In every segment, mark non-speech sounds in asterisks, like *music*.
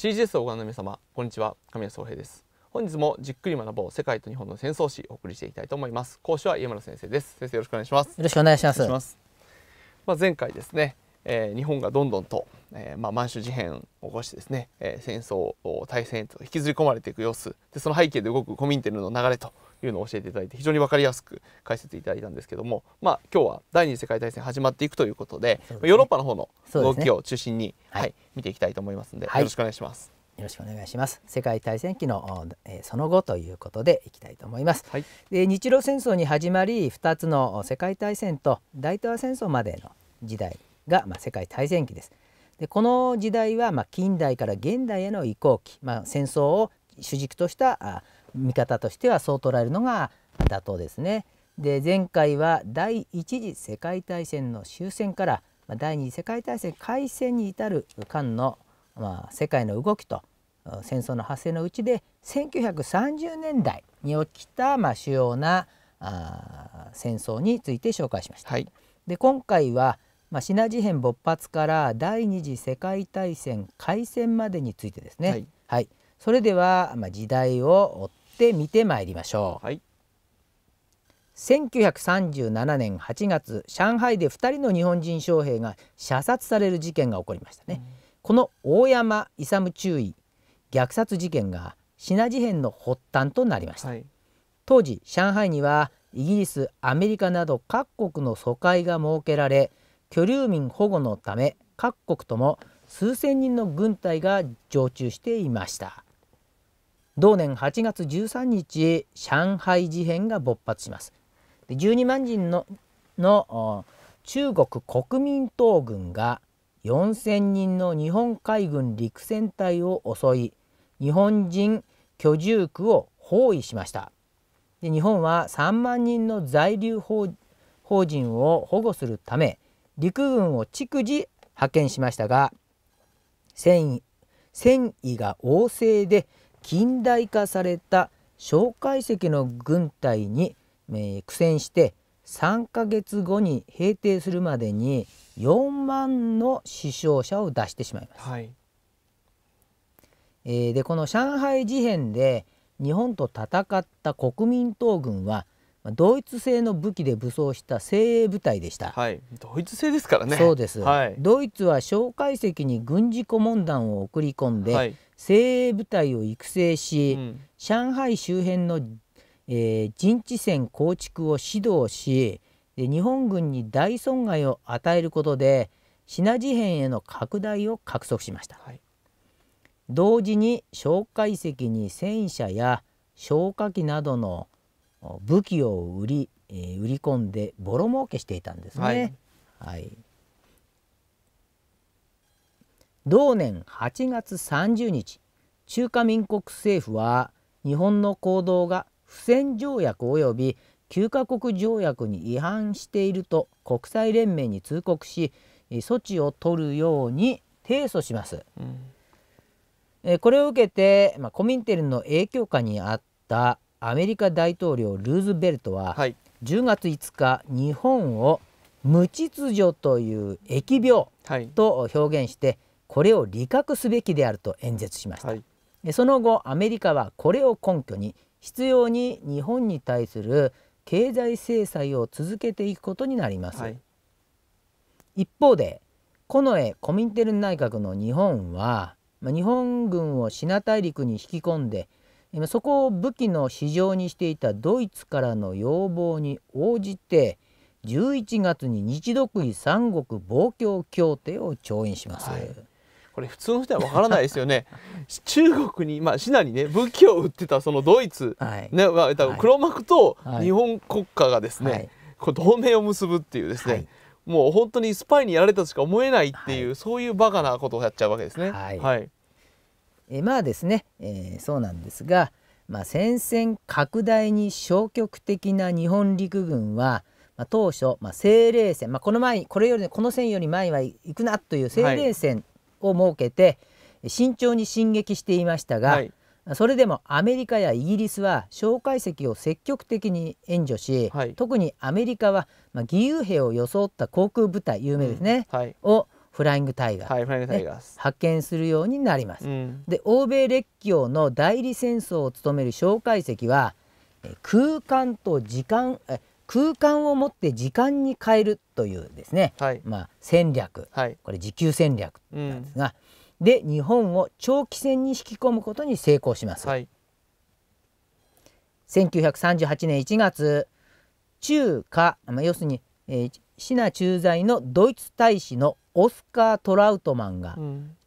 CGS をご覧の皆様こんにちは神谷宗平です本日もじっくり学ぼう世界と日本の戦争史お送りしていきたいと思います講師は家村先生です先生よろしくお願いしますよろしくお願いしますまあ、前回ですね、えー、日本がどんどんと、えー、まあ、満州事変を起こしてですね、えー、戦争を大戦へと引きずり込まれていく様子でその背景で動くコミンテルの流れというのを教えていただいて非常に分かりやすく解説いただいたんですけども、まあ、今日は第二次世界大戦始まっていくということで、ね、ヨーロッパの方の動きを中心に、ね、はい、はい、見ていきたいと思いますので、はい、よろしくお願いします。よろしくお願いします。世界大戦期の、えー、その後ということでいきたいと思います。はい、で日露戦争に始まり2つの世界大戦と大東亜戦争までの時代が、まあ、世界大戦期です。でこの時代は、まあ、近代から現代への移行期、まあ、戦争を主軸としたあ見方としてはそう捉えるのが妥当ですね。で前回は第一次世界大戦の終戦から第二次世界大戦開戦に至る間の、まあ、世界の動きと戦争の発生のうちで1930年代に起きた、まあ、主要なあ戦争について紹介しました。はい、で今回は、まあ、シナ事変勃発から第二次世界大戦開戦までについてですね。はい、はい、それでは、まあ、時代を追して見てまいりましょう、はい、1937年8月上海で2人の日本人将兵が射殺される事件が起こりましたね、うん、この大山勇注意虐殺事件がシナ事変の発端となりました、はい、当時上海にはイギリスアメリカなど各国の疎開が設けられ居留民保護のため各国とも数千人の軍隊が常駐していました同年8月13日上海事変が勃発しますで12万人のの中国国民党軍が4,000人の日本海軍陸戦隊を襲い日本人居住区を包囲しましたで日本は3万人の在留邦人を保護するため陸軍を逐次派遣しましたが戦意が旺盛で近代化された蒋介石の軍隊に、え苦戦して3ヶ月後に平定するまでに4万の死傷者を出してしまいます。はい、えー、でこの上海事変で日本と戦った国民党軍はドイツ製の武器で武装した精鋭部隊でした、はい、ドイツ製ですからねそうです、はい、ドイツは蒋介石に軍事顧問団を送り込んで、はい、精鋭部隊を育成し、うん、上海周辺の、えー、陣地戦構築を指導し日本軍に大損害を与えることでシナ事変への拡大を獲得しました、はい、同時に蒋介石に戦車や消火器などの武器を売り、えー、売り込んでボロ儲けしていたんですね。はい、はい同年8月30日中華民国政府は日本の行動が不戦条約及び9カ国条約に違反していると国際連盟に通告し措置を取るように提訴します、うん、これを受けて、まあ、コミンテルンの影響下にあったアメリカ大統領ルーズベルトは、はい、10月5日日本を無秩序という疫病と表現して、はいこれを理覚すべきであると演説しました、はい、その後アメリカはこれを根拠に必要に日本に対する経済制裁を続けていくことになります、はい、一方で近衛コミンテル内閣の日本は日本軍をシナ大陸に引き込んでそこを武器の市場にしていたドイツからの要望に応じて11月に日独伊三国防共協定を調印します、はいこれ普通の人はわからないですよね *laughs* 中国に、まあ、シナにね武器を売ってたそのドイツ、はい、ねまあ、黒幕と日本国家がですね、はい、こう同盟を結ぶっていうですね、はい、もう本当にスパイにやられたとしか思えないっていう、そういうバカなことをやっちゃうわけですね。はいえまあですね、えー、そうなんですが、まあ、戦線拡大に消極的な日本陸軍は、まあ、当初、まあ、精霊戦、まあ、この前これよりこの線より前は行くなという精霊戦を設けて慎重に進撃していましたが、はい、それでもアメリカやイギリスは蒋介石を積極的に援助し、はい、特にアメリカは、まあ、義勇兵を装った航空部隊有名ですね、うんはい、をフライングタイガー、ね,、発見するようになります。うん、で欧米列強の代理戦争を務める蒋介石は空間と時間え空間を持って時間に変えるというですね、はい、まあ、戦略、はい、これ持久戦略なんですが、うん、で日本を長期戦に引き込むことに成功します。はい、1938年1月中華、まあ、要するに、えー、シナ駐在のドイツ大使のオスカー・トラウトマンが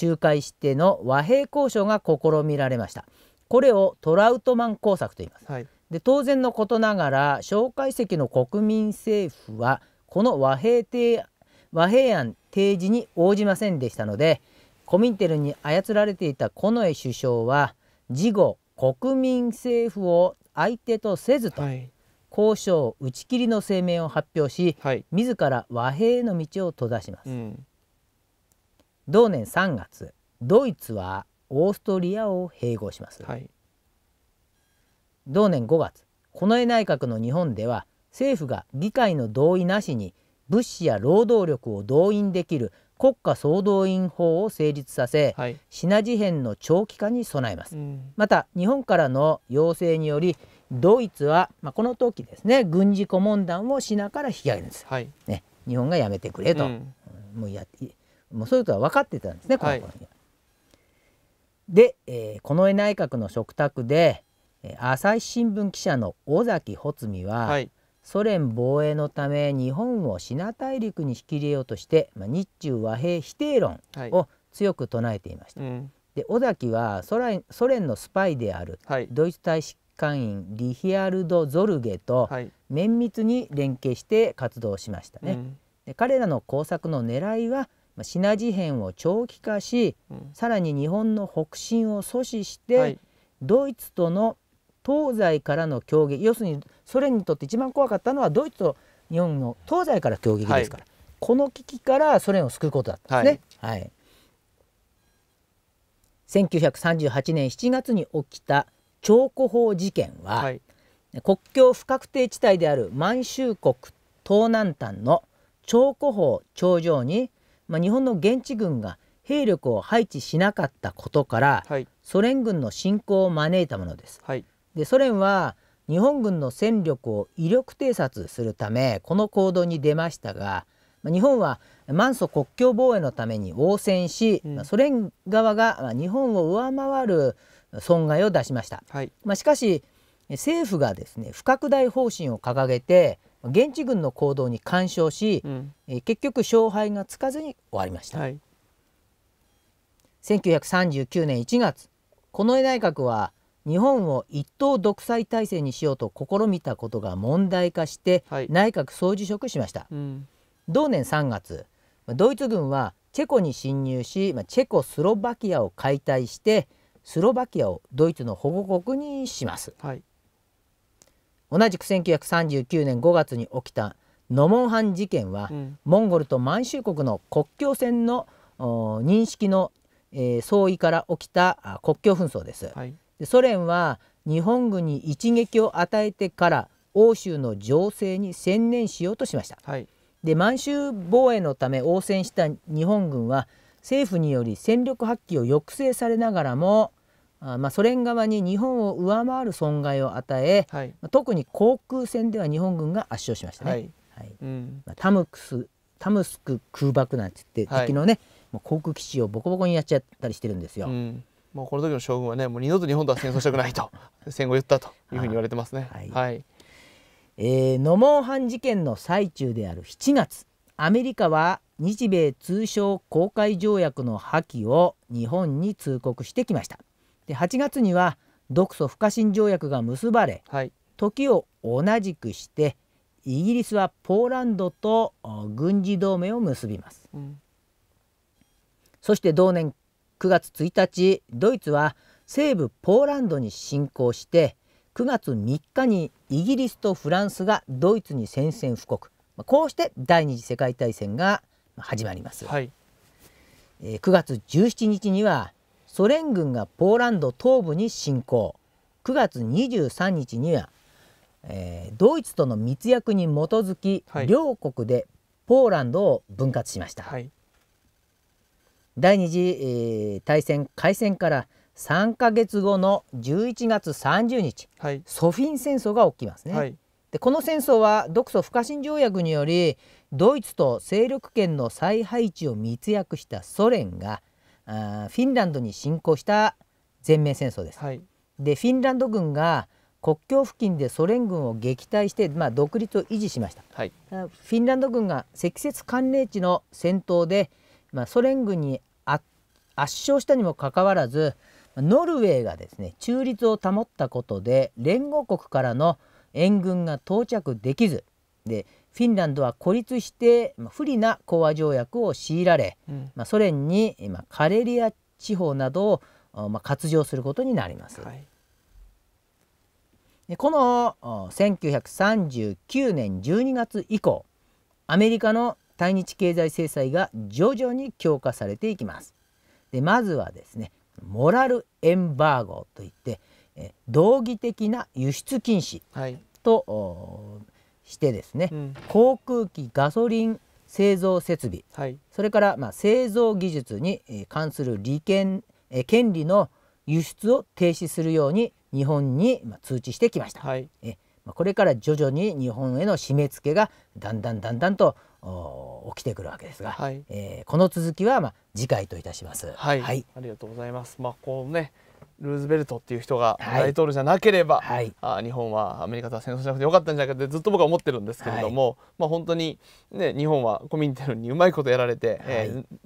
仲介しての和平交渉が試みられました。これをトラウトマン工作と言います。はいで当然のことながら介石の国民政府はこの和平提和平案提示に応じませんでしたのでコミンテルに操られていた近衛首相は事後国民政府を相手とせずと、はい、交渉打ち切りの声明を発表し、はい、自ら和平の道を閉ざします、うん、同年3月ドイツはオーストリアを併合します、はい同年5月近衛内閣の日本では政府が議会の同意なしに物資や労働力を動員できる国家総動員法を成立させ、はい、事変の長期化に備えます、うん、また日本からの要請によりドイツは、まあ、この時ですね軍事顧問団をシから引き上げるんです、はい、ね、日本がやめてくれと、うん、もうやもうそういうことは分かってたんですねこの頃には。い、で、えー、近衛内閣の嘱託で朝日新聞記者の尾崎穂積は、はい、ソ連防衛のため日本をシナ大陸に引き入れようとして、まあ、日中和平否定論を強く唱えていました。はいうん、で尾崎はソラソ連のスパイである、はい、ドイツ大使館員リヒアルド・ゾルゲと綿密に連携して活動しましたね。うん、で彼らの工作の狙いはシナ事変を長期化し、うん、さらに日本の北進を阻止して、はい、ドイツとの東西からの攻撃要するにソ連にとって一番怖かったのはドイツと日本の東西から攻撃ですから、はい、この危機からソ連を救うことだったんですね。はい、はい、1938年7月に起きた張古法事件は、はい、国境不確定地帯である満州国東南端の張古法頂上に、まあ、日本の現地軍が兵力を配置しなかったことから、ソ連軍の侵攻を招いたものです。でソ連は日本軍の戦力を威力偵察するためこの行動に出ましたが日本は満祖国境防衛のために応戦し、うん、ソ連側が日本を上回る損害を出しました、はい、まあ、しかし政府がですね不拡大方針を掲げて現地軍の行動に干渉し、うん、え結局勝敗がつかずに終わりました、はい、1939年1月近衛内閣は日本を一党独裁体制にしようと試みたことが問題化して内閣総辞職しました、はいうん、同年3月ドイツ軍はチェコに侵入しチェコスロバキアを解体してスロバキアをドイツの保護国にします、はい、同じく1939年5月に起きたノモンハン事件は、うん、モンゴルと満州国の国境線の認識の、えー、相違から起きた国境紛争です、はい、でソ連は日本軍に一撃を与えてから欧州の情勢に専念しようとしました、はい、で満州防衛のため応戦した日本軍は政府により戦力発揮を抑制されながらもあまあ、ソ連側に日本を上回る損害を与え、はい、特に航空戦では日本軍が圧勝しましたね。はいはいうんまあ、タムクスタムスク空爆なんて言って、敵のねもう航空基地をボコボコにやっちゃったりしてるんですよ。うん、もうこの時の将軍はねもう二度と日本とは戦争したくないと *laughs* 戦後言ったというふうに言われてますね。はい、はい、えー、ノモンハン事件の最中である7月アメリカは日米通商公開条約の破棄を日本に通告してきました。で8月には独ソ不可侵条約が結ばれ、はい、時を同じくしてイギリスはポーランドと軍事同盟を結びます、うん、そして同年9月1日ドイツは西部ポーランドに侵攻して9月3日にイギリスとフランスがドイツに宣戦布告こうして第二次世界大戦が始まります、はい、9月17日にはソ連軍がポーランド東部に侵攻9月23日には、えー、ドイツとの密約に基づき、はい、両国でポーランドを分割しました、はい、第二次、えー、大戦開戦から3か月後の11月30日、はい、ソフィン戦争が起きますね。はい、でこの戦争は独ソ不可侵条約によりドイツと勢力圏の再配置を密約したソ連があフィンランドに侵攻した全面戦争です。はい、でフィンランド軍が国境付近でソ連軍を撃退して、まあ、独立を維持しました、はい、フィンランド軍が積雪寒冷地の戦闘で、まあ、ソ連軍に圧勝したにもかかわらずノルウェーがですね中立を保ったことで連合国からの援軍が到着できずでフィンランドは孤立して不利な講和条約を強いられ、うん、まあ、ソ連に、まあ、カレリア地方などを、まあ、割譲することになります。はい、でこの1939年12月以降アメリカの対日経済制裁が徐々に強化されていきます。でまずはですねモラルエンバーゴといって道義的な輸出禁止と、してですね、航空機ガソリン製造設備、はい、それからまあ製造技術に関する利権権利の輸出を停止するように日本に通知してきました。はい、えこれから徐々に日本への締め付けがだんだんだんだんと起きてくるわけですが、はい、えー、この続きはまあ次回といたします、はい。はい、ありがとうございます。まあこうね。ルーズベルトっていう人が大統領じゃなければ、はい、あ日本はアメリカとは戦争しなくてよかったんじゃないかってずっと僕は思ってるんですけれども、はい、まあ、本当に、ね、日本はコミンニティにうまいことやられて、はい、えー、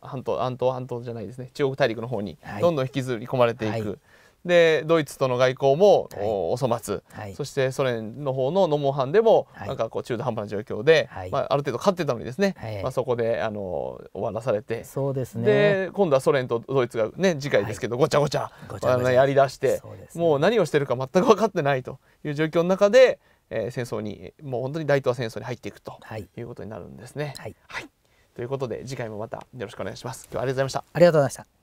半島半島半島じゃないですね中国大陸の方にどんどん引きずり込まれていく。はいでドイツとの外交も、はお粗末、はい、そしてソ連の方のノモハンでも、はい、なんかこう中途半端な状況で、はい、まあ、ある程度勝ってたのにですね、まあ、そこであの終わらされてそうです、ね、で今度はソ連とドイツが、ね、次回ですけど、ごちゃごちゃごちゃやりだして、ね、もう何をしてるか全く分かってないという状況の中で、えー、戦争にもう本当に大東亜戦争に入っていくということになるんですね。はいということで次回もまたよろしくお願いします。今日はありがとうございましたありがとうございました